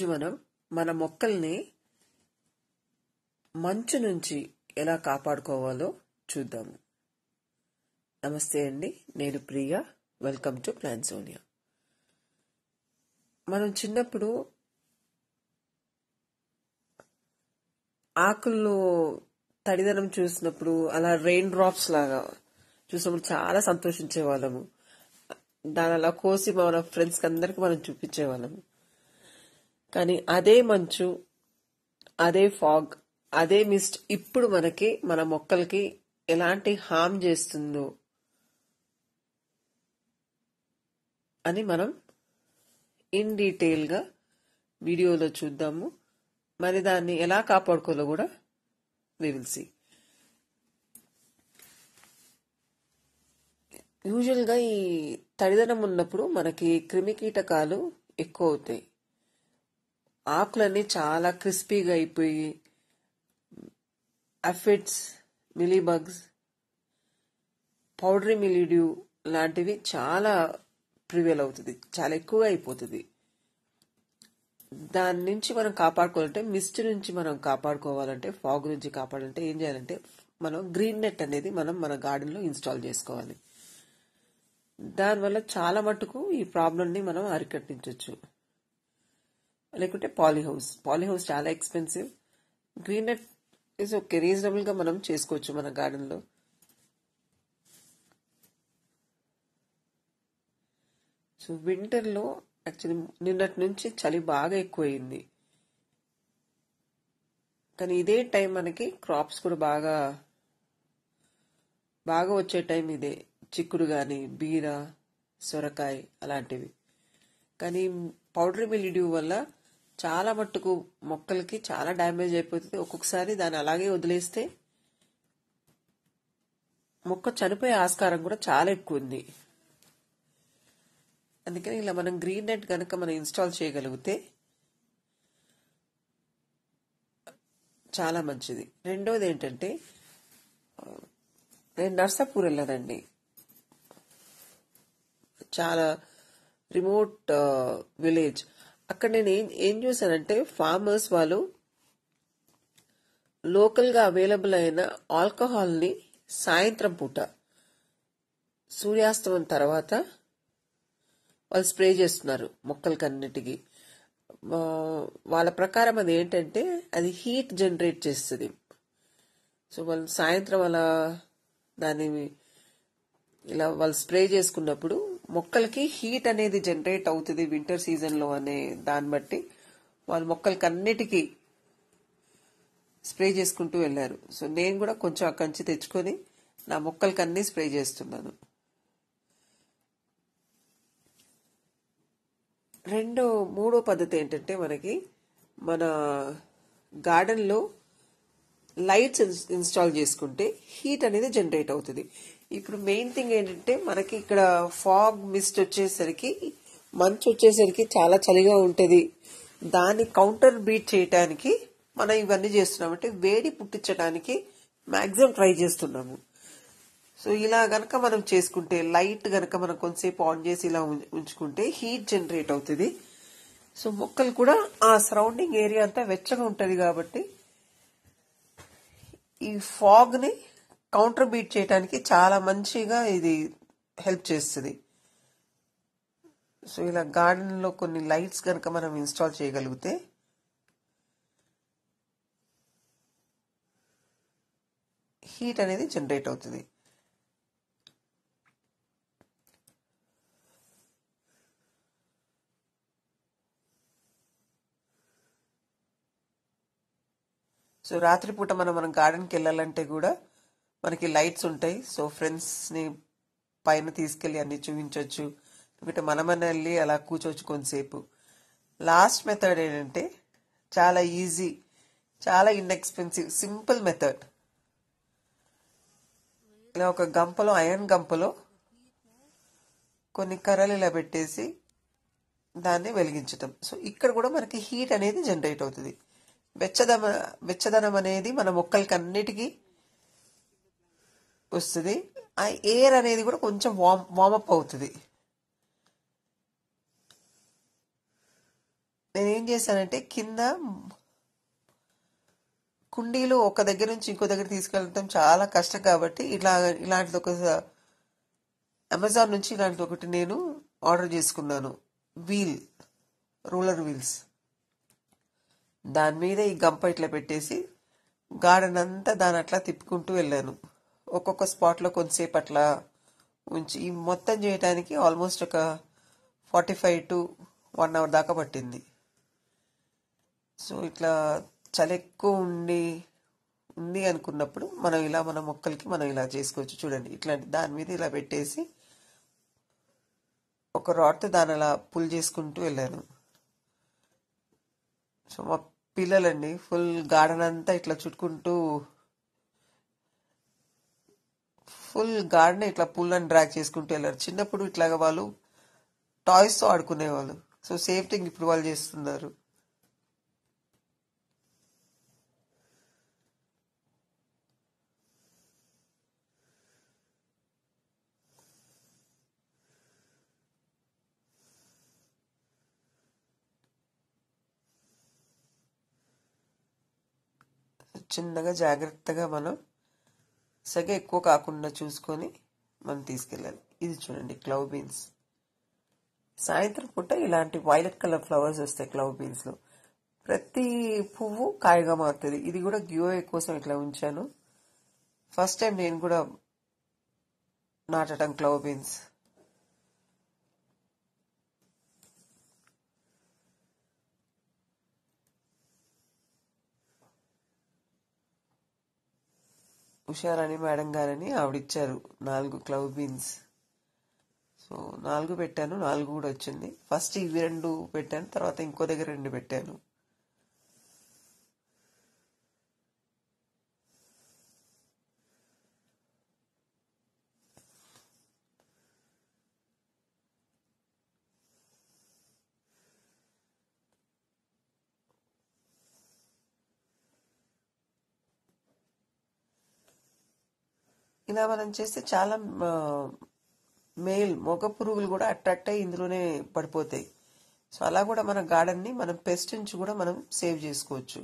రోజు మనం మన మొక్కల్ని మంచు నుంచి ఎలా కాపాడుకోవాలో చూద్దాము నమస్తే అండి నేను ప్రియా వెల్కమ్ టు ప్లాన్సోనియా మనం చిన్నప్పుడు ఆకుల్లో తడిదనం చూసినప్పుడు అలా రెయిన్ డ్రాప్స్ లాగా చూసినప్పుడు చాలా సంతోషించే వాళ్ళము దాని అలా కోసి మన ఫ్రెండ్స్కి అందరికి మనం చూపించేవాళ్ళము కానీ అదే మంచు అదే ఫాగ్ అదే మిస్ట్ ఇప్పుడు మనకి మన మొక్కలకి ఎలాంటి హామ్ చేస్తుందో అని మనం ఇన్ డీటెయిల్గా వీడియోలో చూద్దాము మరి దాన్ని ఎలా కాపాడుకోలో కూడా వివిల్సి యూజువల్గా ఈ తడిదనం ఉన్నప్పుడు మనకి క్రిమికీటకాలు ఎక్కువ అవుతాయి ఆకులన్నీ చాలా క్రిస్పీగా అయిపోయి అఫిడ్స్ మిలీబగ్స్ పౌడరీ మిలీడ్యూ లాంటివి చాలా ప్రివేల్ అవుతుంది చాలా ఎక్కువగా అయిపోతుంది దాని నుంచి మనం కాపాడుకోవాలంటే మిస్ట్ నుంచి మనం కాపాడుకోవాలంటే ఫాగ్ నుంచి కాపాడాలంటే ఏం చేయాలంటే మనం గ్రీన్ నెట్ అనేది మనం మన గార్డెన్లో ఇన్స్టాల్ చేసుకోవాలి దానివల్ల చాలా మటుకు ఈ ప్రాబ్లమ్ని మనం అరికట్టించవచ్చు లేకుంటే పాలీహౌస్ పాలీహౌస్ చాలా expensive green net is okay రీజనబుల్గా మనం చేసుకోవచ్చు మన గార్డెన్లో సో వింటర్లో యాక్చువల్లీ నిన్నటి నుంచి చలి బాగా ఎక్కువైంది కానీ ఇదే టైం మనకి క్రాప్స్ కూడా బాగా బాగా వచ్చే టైం ఇదే చిక్కుడు కానీ బీర సొరకాయ అలాంటివి కానీ పౌడర్ మిలిడ్యూ వల్ల చాలా మట్టుకు మొక్కలకి చాలా డ్యామేజ్ అయిపోతుంది ఒక్కొక్కసారి దాన్ని అలాగే వదిలేస్తే మొక్క చనిపోయే ఆస్కారం కూడా చాలా ఎక్కువ ఉంది అందుకని ఇలా మనం గ్రీన్ నెట్ కనుక మనం ఇన్స్టాల్ చేయగలిగితే చాలా మంచిది రెండోది ఏంటంటే నేను నర్సాపూర్ వెళ్ళానండి చాలా రిమోట్ విలేజ్ అక్కడ నేను ఏం ఏం చూసానంటే ఫార్మర్స్ వాళ్ళు లోకల్గా అవైలబుల్ అయిన ఆల్కహాల్ని సాయంత్రం పూట సూర్యాస్తమం తర్వాత వాళ్ళు స్ప్రే చేస్తున్నారు మొక్కలకన్నిటికీ వాళ్ళ ప్రకారం అది ఏంటంటే అది హీట్ జనరేట్ చేస్తుంది సో వాళ్ళు సాయంత్రం అలా దాన్ని ఇలా వాళ్ళు స్ప్రే చేసుకున్నప్పుడు మొక్కలకి హీట్ అనేది జనరేట్ అవుతుంది వింటర్ సీజన్లో అనే దాన్ని బట్టి వాళ్ళు మొక్కలకి అన్నిటికీ స్ప్రే చేసుకుంటూ వెళ్ళారు సో నేను కూడా కొంచెం ఆ కంచి తెచ్చుకొని నా మొక్కలకి అన్నీ స్ప్రే చేస్తున్నాను రెండో మూడో పద్ధతి ఏంటంటే మనకి మన గార్డెన్లో లైట్స్ ఇన్స్టాల్ చేసుకుంటే హీట్ అనేది జనరేట్ అవుతుంది ఇప్పుడు మెయిన్ థింగ్ ఏంటంటే మనకి ఇక్కడ ఫాగ్ మిస్ట్ వచ్చేసరికి మంచు వచ్చేసరికి చాలా చలిగా ఉంటుంది దాన్ని కౌంటర్ బీట్ చేయటానికి మనం ఇవన్నీ చేస్తున్నాం అంటే వేడి పుట్టించడానికి మాక్సిమం ట్రై చేస్తున్నాము సో ఇలా గనక మనం చేసుకుంటే లైట్ గనక మనం కొంతసేపు ఆన్ చేసి ఇలా ఉంచుకుంటే హీట్ జనరేట్ అవుతుంది సో మొక్కలు కూడా ఆ సరౌండింగ్ ఏరియా అంతా వెచ్చగా ఉంటుంది కాబట్టి ఈ ఫాగ్ని కౌంటర్ బీట్ చేయడానికి చాలా మంచిగా ఇది హెల్ప్ చేస్తుంది సో ఇలా గార్డెన్లో కొన్ని లైట్స్ కనుక మనం ఇన్స్టాల్ చేయగలిగితే హీట్ అనేది జనరేట్ అవుతుంది సో రాత్రిపూట మనం మనం గార్డెన్కి వెళ్ళాలంటే కూడా మనకి లైట్స్ ఉంటాయి సో ఫ్రెండ్స్ని పైన తీసుకెళ్ళి అన్ని చూపించవచ్చు ఎందుకంటే మనమని వెళ్ళి అలా కూర్చోవచ్చు కొంతసేపు లాస్ట్ మెథడ్ ఏంటంటే చాలా ఈజీ చాలా ఇన్ఎక్స్పెన్సివ్ సింపుల్ మెథడ్ ఇలా ఒక గంపలో అయన్ గంపలో కొన్ని కర్రలు ఇలా పెట్టేసి దాన్ని వెలిగించటం సో ఇక్కడ కూడా మనకి హీట్ అనేది జనరేట్ అవుతుంది వెచ్చదమ వెచ్చదనం అనేది మన మొక్కలకి అన్నిటికీ వస్తుంది ఆ ఎయిర్ అనేది కూడా కొంచెం వామ్ వామప్ అవుతుంది నేను ఏం చేశానంటే కింద కుండీలు ఒక దగ్గర నుంచి ఇంకో దగ్గర తీసుకెళ్ళటం చాలా కష్టం కాబట్టి ఇలా ఇలాంటిది ఒక అమెజాన్ నుంచి ఇలాంటి ఒకటి నేను ఆర్డర్ చేసుకున్నాను వీల్ రూలర్ వీల్స్ దాని మీద ఈ గంప ఇట్లా పెట్టేసి గార్డెన్ అంతా దాని అట్లా తిప్పుకుంటూ వెళ్ళాను ఒక్కొక్క స్పాట్లో కొంతసేపు అట్లా ఉంచి మొత్తం చేయడానికి ఆల్మోస్ట్ ఒక forty five to one hour దాకా పట్టింది సో ఇట్లా చలి ఎక్కువ ఉండి ఉంది అనుకున్నప్పుడు మనం ఇలా మన మొక్కలకి మనం ఇలా చేసుకోవచ్చు చూడండి ఇట్లాంటి దాని మీద ఇలా పెట్టేసి ఒక రాడ్తో దాని అలా పుల్ చేసుకుంటూ వెళ్ళాను సో మా పిల్లలండి ఫుల్ గార్డెన్ అంతా ఇట్లా చుట్టుకుంటూ ఫుల్ గార్డెన్ ఇట్లా పుల్ అని డ్రాక్ చేసుకుంటూ వెళ్ళారు చిన్నప్పుడు ఇట్లాగ వాళ్ళు తో ఆడుకునేవాళ్ళు సో సేమ్ థింగ్ ఇప్పుడు వాళ్ళు చేస్తున్నారు చిన్నగా జాగ్రత్తగా మనం సగ ఎక్కువ కాకుండా చూసుకొని మనం తీసుకెళ్ళాలి ఇది చూడండి క్లవ్ బీన్స్ సాయంత్రం పూట ఇలాంటి వైలెట్ కలర్ ఫ్లవర్స్ వస్తాయి క్లవ్ బీన్స్లో ప్రతి పువ్వు కాయగా మారుతుంది ఇది కూడా గ్యూఏ కోసం ఇట్లా ఉంచాను ఫస్ట్ టైం నేను కూడా నాటడం క్లవ్ బీన్స్ ఉషారాణి మేడం గారని ఆవిడిచ్చారు నాలుగు క్లవ్ బీన్స్ సో నాలుగు పెట్టాను నాలుగు కూడా వచ్చింది ఫస్ట్ ఇవి రెండు పెట్టాను తర్వాత ఇంకో దగ్గర రెండు పెట్టాను ఇలా మనం చేస్తే చాలా మేల్ మొగ పురుగులు కూడా అట్రాక్ట్ అయ్యి ఇందులోనే పడిపోతాయి సో అలా కూడా మన గార్డెన్ని మనం పెస్ట్ నుంచి కూడా మనం సేవ్ చేసుకోవచ్చు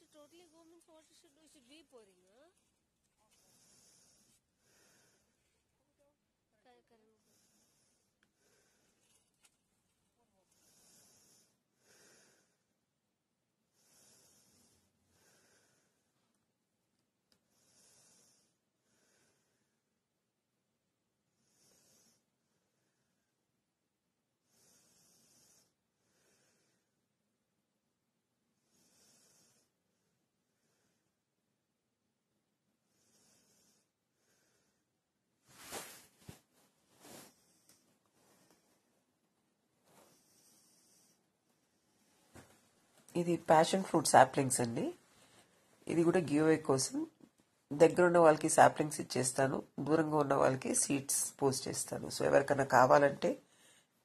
It totally go should do? You should be pouring, huh? ఇది ప్యాషన్ ఫ్రూట్ శాప్లింగ్స్ అండి ఇది కూడా గివ్వే కోసం దగ్గర ఉన్న వాళ్ళకి శాప్లింగ్స్ ఇచ్చేస్తాను దూరంగా ఉన్న వాళ్ళకి సీడ్స్ పోస్ట్ చేస్తాను సో ఎవరికైనా కావాలంటే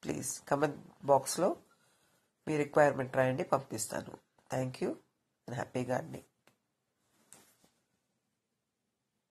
ప్లీజ్ కమెంట్ బాక్స్లో మీ రిక్వైర్మెంట్ రాయండి పంపిస్తాను థ్యాంక్ యూ హ్యాపీ గార్డెనింగ్